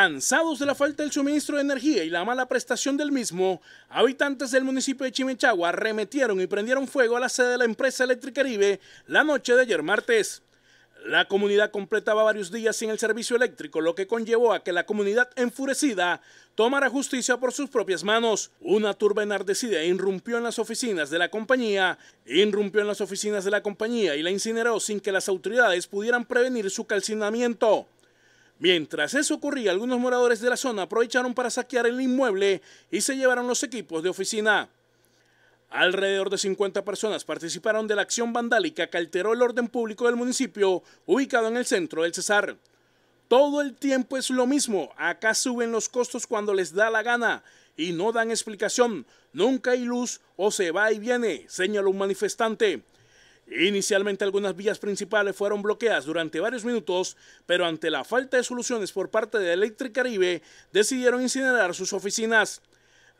Cansados de la falta del suministro de energía y la mala prestación del mismo, habitantes del municipio de Chimichagua arremetieron y prendieron fuego a la sede de la empresa eléctrica Caribe la noche de ayer martes. La comunidad completaba varios días sin el servicio eléctrico, lo que conllevó a que la comunidad enfurecida tomara justicia por sus propias manos. Una turba enardecida irrumpió en las oficinas de la compañía, irrumpió en las oficinas de la compañía y la incineró sin que las autoridades pudieran prevenir su calcinamiento. Mientras eso ocurría, algunos moradores de la zona aprovecharon para saquear el inmueble y se llevaron los equipos de oficina. Alrededor de 50 personas participaron de la acción vandálica que alteró el orden público del municipio ubicado en el centro del Cesar. Todo el tiempo es lo mismo, acá suben los costos cuando les da la gana y no dan explicación, nunca hay luz o se va y viene, señaló un manifestante. Inicialmente algunas vías principales fueron bloqueadas durante varios minutos, pero ante la falta de soluciones por parte de Electric Caribe, decidieron incinerar sus oficinas.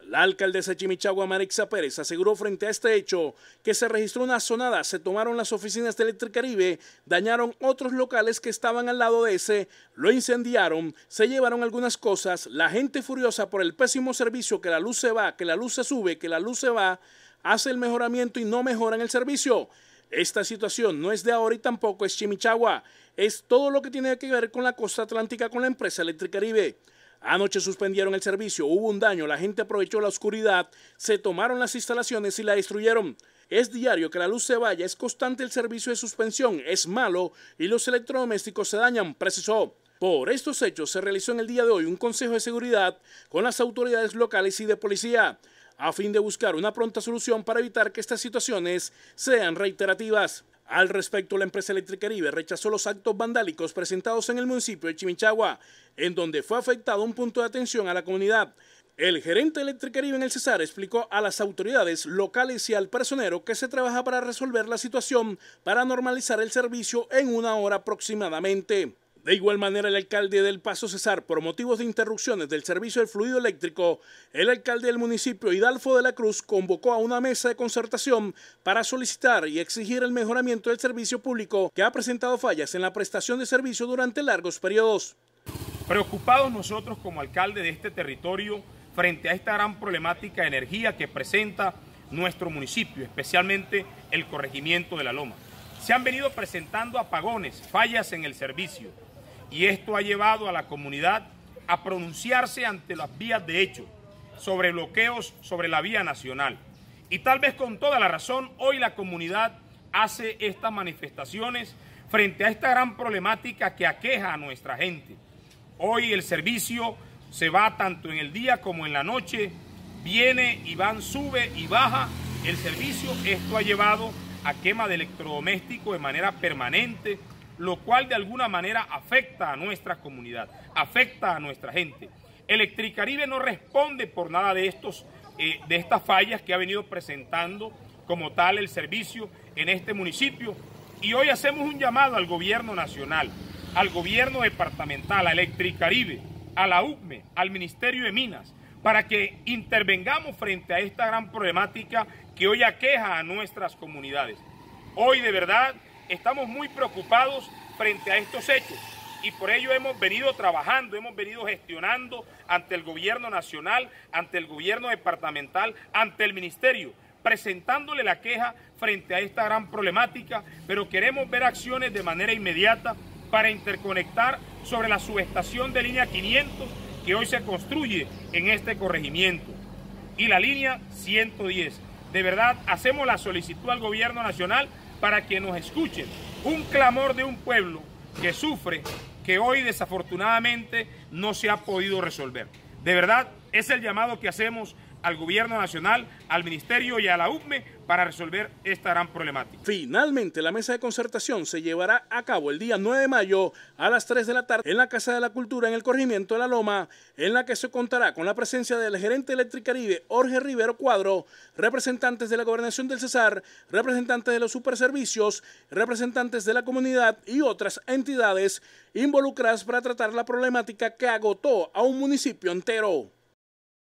La alcaldesa Chimichagua Marixa Pérez aseguró frente a este hecho que se registró una sonada, se tomaron las oficinas de caribe dañaron otros locales que estaban al lado de ese, lo incendiaron, se llevaron algunas cosas, la gente furiosa por el pésimo servicio que la luz se va, que la luz se sube, que la luz se va, hace el mejoramiento y no mejoran el servicio. Esta situación no es de ahora y tampoco es Chimichagua. Es todo lo que tiene que ver con la costa atlántica con la empresa Electricaribe. Anoche suspendieron el servicio, hubo un daño, la gente aprovechó la oscuridad, se tomaron las instalaciones y la destruyeron. Es diario que la luz se vaya, es constante el servicio de suspensión, es malo y los electrodomésticos se dañan, precisó. Por estos hechos se realizó en el día de hoy un consejo de seguridad con las autoridades locales y de policía a fin de buscar una pronta solución para evitar que estas situaciones sean reiterativas. Al respecto, la empresa Electricaribe rechazó los actos vandálicos presentados en el municipio de Chimichagua, en donde fue afectado un punto de atención a la comunidad. El gerente Electricaribe en el Cesar explicó a las autoridades locales y al personero que se trabaja para resolver la situación para normalizar el servicio en una hora aproximadamente. De igual manera, el alcalde del Paso Cesar, por motivos de interrupciones del servicio del fluido eléctrico, el alcalde del municipio Hidalfo de la Cruz convocó a una mesa de concertación para solicitar y exigir el mejoramiento del servicio público que ha presentado fallas en la prestación de servicio durante largos periodos. Preocupados nosotros como alcalde de este territorio frente a esta gran problemática de energía que presenta nuestro municipio, especialmente el corregimiento de la Loma. Se han venido presentando apagones, fallas en el servicio y esto ha llevado a la comunidad a pronunciarse ante las vías de hecho sobre bloqueos sobre la vía nacional. Y tal vez con toda la razón, hoy la comunidad hace estas manifestaciones frente a esta gran problemática que aqueja a nuestra gente. Hoy el servicio se va tanto en el día como en la noche, viene y van, sube y baja el servicio. Esto ha llevado a quema de electrodomésticos de manera permanente, lo cual de alguna manera afecta a nuestra comunidad, afecta a nuestra gente. Electricaribe no responde por nada de, estos, eh, de estas fallas que ha venido presentando como tal el servicio en este municipio y hoy hacemos un llamado al gobierno nacional, al gobierno departamental, a Electricaribe, a la UCME, al Ministerio de Minas, para que intervengamos frente a esta gran problemática que hoy aqueja a nuestras comunidades. Hoy de verdad estamos muy preocupados frente a estos hechos y por ello hemos venido trabajando, hemos venido gestionando ante el gobierno nacional, ante el gobierno departamental, ante el ministerio, presentándole la queja frente a esta gran problemática, pero queremos ver acciones de manera inmediata para interconectar sobre la subestación de línea 500 que hoy se construye en este corregimiento y la línea 110. De verdad, hacemos la solicitud al gobierno nacional para que nos escuchen. Un clamor de un pueblo que sufre, que hoy desafortunadamente no se ha podido resolver. De verdad, es el llamado que hacemos al gobierno nacional, al ministerio y a la UME para resolver esta gran problemática. Finalmente, la mesa de concertación se llevará a cabo el día 9 de mayo a las 3 de la tarde en la Casa de la Cultura en el corregimiento de La Loma, en la que se contará con la presencia del gerente Electricaribe, Jorge Rivero Cuadro, representantes de la Gobernación del Cesar, representantes de los superservicios, representantes de la comunidad y otras entidades involucradas para tratar la problemática que agotó a un municipio entero.